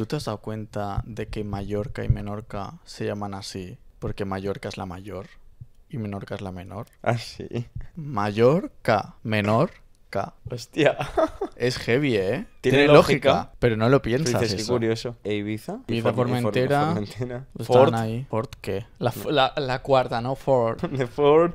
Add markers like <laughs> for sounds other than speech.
¿Tú te has dado cuenta de que Mallorca y Menorca se llaman así porque Mallorca es la mayor y Menorca es la menor? Así. Ah, Mallorca, Menorca. Hostia. <laughs> Es heavy, ¿eh? Tiene, lógica, pero no lo piensas. eso. curioso. ¿E Ibiza? Ibiza Formentera. Formentera. Ford. qué? La, la cuarta, ¿no? Ford. <laughs> De Ford.